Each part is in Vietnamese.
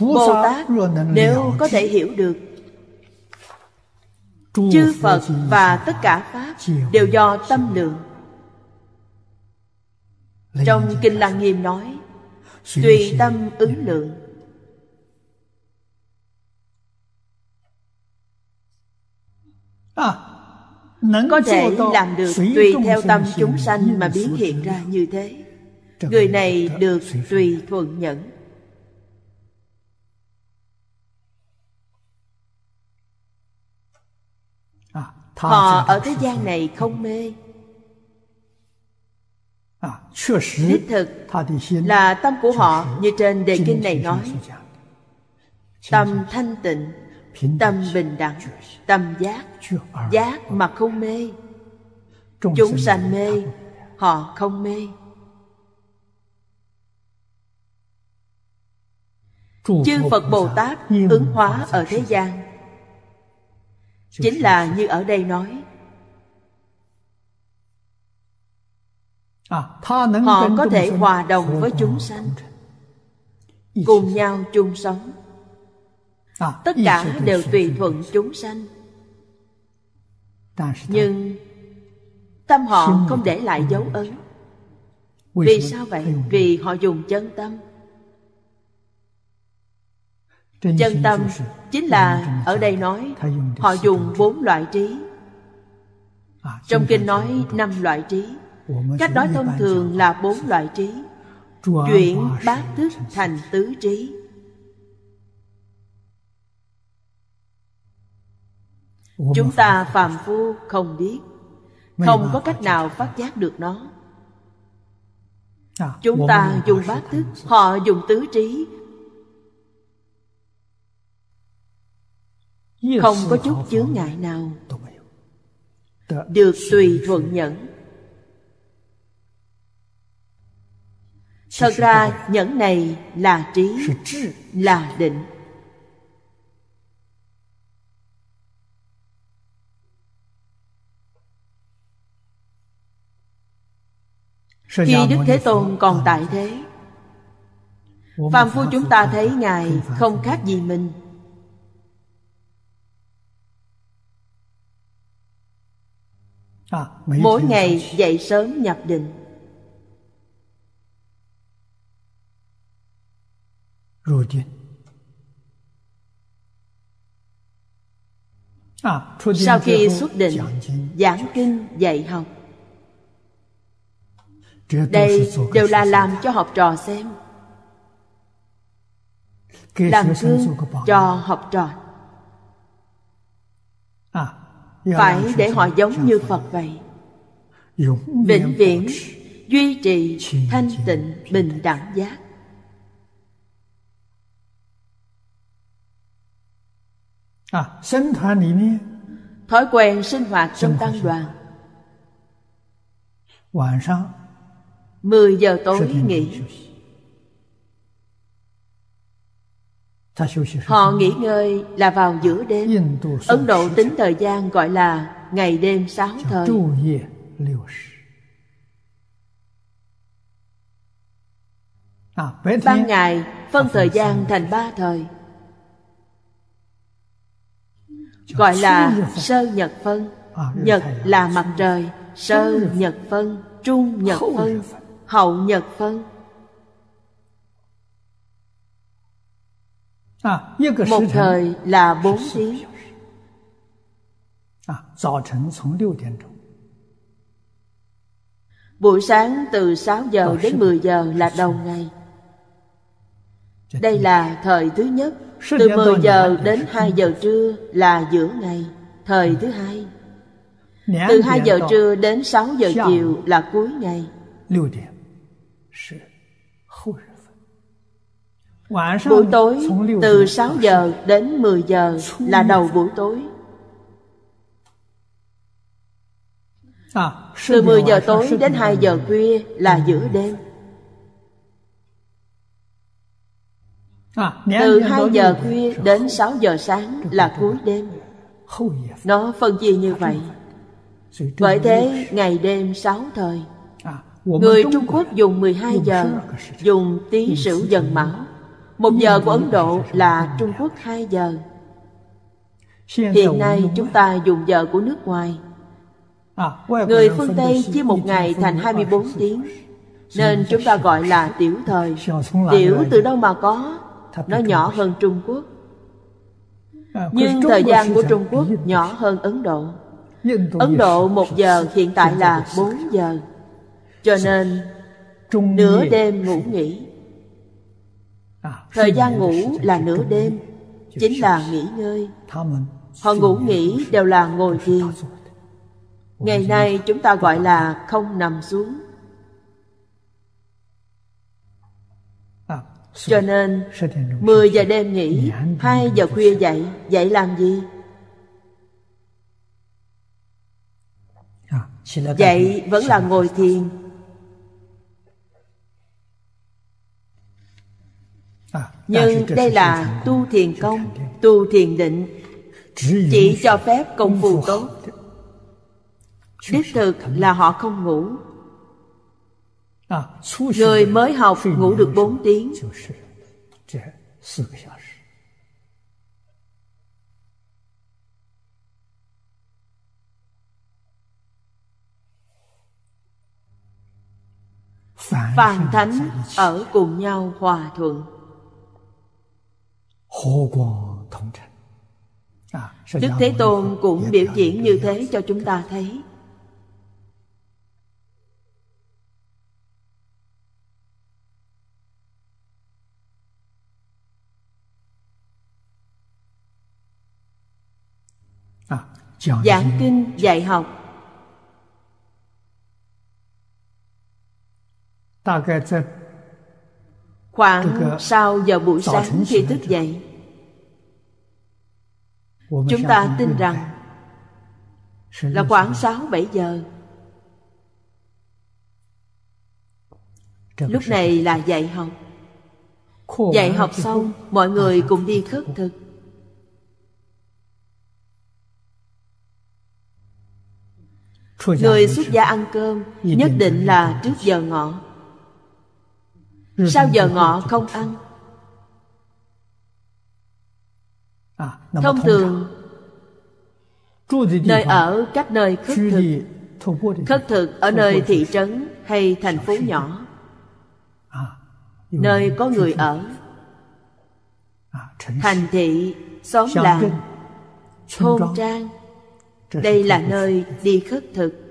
Bồ Tát nếu có thể hiểu được Chư Phật và tất cả Pháp đều do tâm lượng Trong Kinh Lăng Nghiêm nói Tùy tâm ứng lượng Có thể làm được tùy theo tâm chúng sanh mà biến hiện ra như thế Người này được tùy thuận nhẫn Họ ở thế gian này không mê Đích thực là tâm của họ như trên đề kinh này nói Tâm thanh tịnh, tâm bình đẳng, tâm giác Giác mà không mê Chúng sanh mê, họ không mê Chư Phật Bồ Tát ứng hóa ở thế gian chính là như ở đây nói à, họ có thể hòa đồng với chúng sanh cùng nhau chung sống à, tất cả đều tùy thuận chúng sanh nhưng tâm họ không để lại dấu ấn vì sao vậy vì họ dùng chân tâm chân tâm chính là ở đây nói họ dùng bốn loại trí à, trong kinh nói năm loại trí cách nói thông thường là bốn loại trí chuyển bát thức thành tứ trí chúng ta phàm phu không biết không có cách nào phát giác được nó à, chúng ta dùng bát thức họ dùng tứ trí không có chút chướng ngại nào được tùy thuận nhẫn thật ra nhẫn này là trí là định khi đức thế tôn còn tại thế phàm phu chúng ta thấy ngài không khác gì mình À, mỗi ngày dậy sớm nhập định à, sau khi xuất định giảng kinh dạy học đây đều là làm cho học trò xem làm gương cho học trò phải dạ, dạ, để dạ. họ giống như phật vậy vĩnh viễn duy trì thanh tịnh bình đẳng giác à, thói quen sinh hoạt trong tăng đoàn 晚上10 giờ tối nghỉ Họ nghỉ ngơi là vào giữa đêm Ấn Độ tính thời gian gọi là ngày đêm sáu thời à, Ban ngày phân à, thời gian thành ba thời Gọi là sơ nhật phân à, Nhật là mặt trời Sơ nhật phân Trung nhật phân Hậu nhật phân một thời là bốn tiếng buổi sáng từ 6 giờ đến 10 giờ là đầu ngày đây là thời thứ nhất từ 10 giờ đến 2 giờ trưa là giữa ngày thời ừ. thứ hai từ 2 giờ trưa đến 6 giờ chiều là cuối ngày Buổi tối à, từ 6 giờ đến 10 giờ là đầu buổi tối. Từ 10 giờ tối đến 2 giờ khuya là giữa đêm. À, từ 2 giờ khuya đến 6 giờ sáng là cuối đêm. Nó phân chia như vậy. Bởi thế, ngày đêm 6 thời. À, người Trung Quốc dùng 12 giờ, dùng tí sửu dần mão một giờ của Ấn Độ là Trung Quốc 2 giờ Hiện nay chúng ta dùng giờ của nước ngoài Người phương Tây chia một ngày thành 24 tiếng Nên chúng ta gọi là tiểu thời Tiểu từ đâu mà có Nó nhỏ hơn Trung Quốc Nhưng thời gian của Trung Quốc nhỏ hơn Ấn Độ Ấn Độ một giờ hiện tại là 4 giờ Cho nên nửa đêm ngủ nghỉ thời gian ngủ là nửa đêm chính là nghỉ ngơi họ ngủ nghỉ đều là ngồi thiền ngày nay chúng ta gọi là không nằm xuống à, cho nên 10 giờ đêm nghỉ 2 giờ khuya dậy dậy làm gì à, dậy vẫn là ngồi thiền nhưng đây là tu thiền công tu thiền định chỉ cho phép công phu tốt đích thực là họ không ngủ à, người mới học ngủ được 4 tiếng phản thánh ở cùng nhau hòa thuận À, Đức Thế Tôn cũng dạ, biểu dạ, diễn dạ, như thế cho chúng ta thấy à, Giảng kinh dạy học Đại khoảng sau giờ buổi sáng khi thức dậy chúng ta tin rằng là khoảng sáu bảy giờ. Lúc này là dạy học. Dạy học xong, mọi người cùng đi khất thực. Người xuất gia ăn cơm nhất định là trước giờ ngọ. Ừ. Sao giờ ngọ không ăn à, Thông thường Nơi ở cách nơi khất thực Khất thực ở nơi thị trấn hay thành phố nhỏ à, Nơi có người ở à, Thành thị, xóm làng, thôn trang Đây là nơi đi khất thực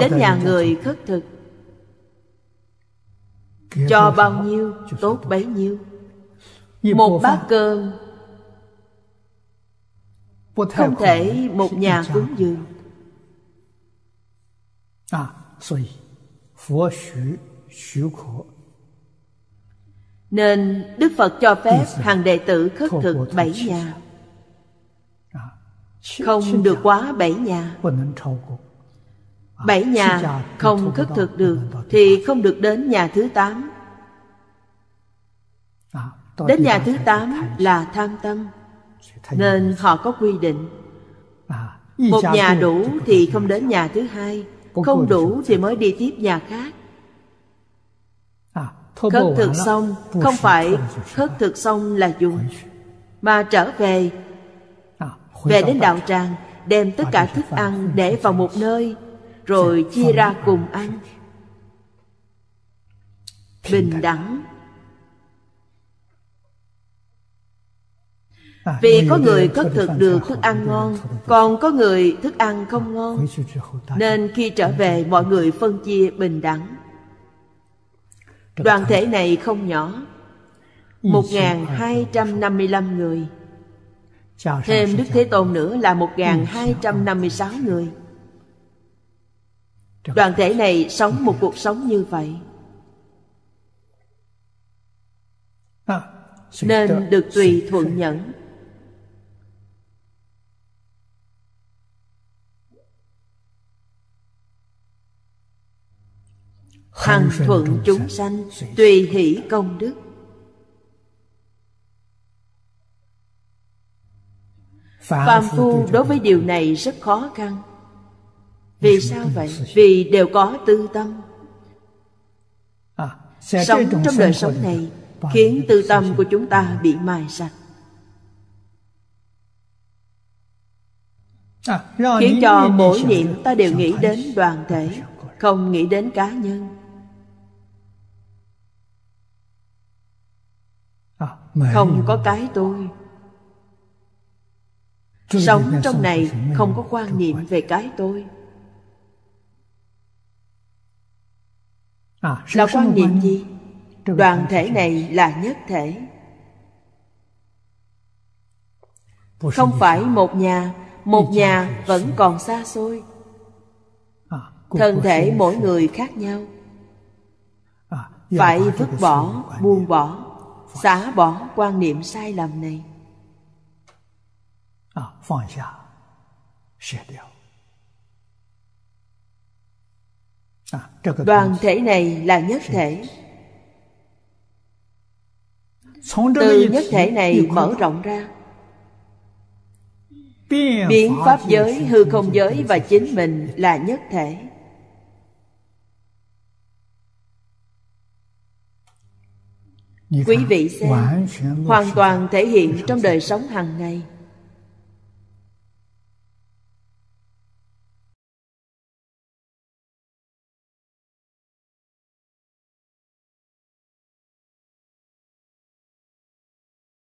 đến nhà người khất thực cho bao nhiêu tốt bấy nhiêu một bát cơm không thể một nhà cúng dường à, 所以佛许许可 nên Đức Phật cho phép hàng đệ tử khất thực bảy nhà à, Không được quá bảy nhà bảy nhà không khất thực được thì không được đến nhà thứ tám dạ, đến nhà thứ tám là tham tâm nên họ có quy định dạ, một nhà đủ thì không đến nhà thứ hai không đủ thì mới đi tiếp nhà khác dạ, khất thực xong không phải khất thực xong là dùng mà trở về về đến đạo tràng đem tất cả thức ăn để vào một nơi rồi dạ, chia ra cùng ăn bình đẳng à, vì có người có thực được thức ăn ngon còn có người thức ăn không dạ, ngon nên khi trở dạ. về mọi người phân chia bình đẳng đoàn thể này không nhỏ một hai trăm năm mươi lăm người Thêm Đức Thế Tôn nữa là một hai trăm năm mươi sáu người đoàn thể này sống một cuộc sống như vậy à, nên được tùy thuận nhẫn hằng thuận chúng sanh tùy hỷ công đức phàm phu đối với điều này rất khó khăn vì sao vậy? Vì đều có tư tâm à, Sống trong đời sống này Khiến tư tâm của chúng ta bị mài sạch à, Khiến cho mỗi niệm ta đều nghĩ đến đoàn thể Không nghĩ đến cá nhân à, Không có cái tôi Sống trong này không có quan niệm về cái tôi À, là quan niệm gì đoàn thể này là nhất thể không phải một nhà một nhà vẫn còn xa xôi à, thân thể mỗi người khác nhau à, phải vứt bỏ buông bỏ xả bỏ quan niệm sai lầm này 啊，放下，舍掉。À, đoàn thể này là nhất thể từ nhất thể này mở rộng ra biến pháp giới hư không giới và chính mình là nhất thể quý vị xem hoàn toàn thể hiện trong đời sống hàng ngày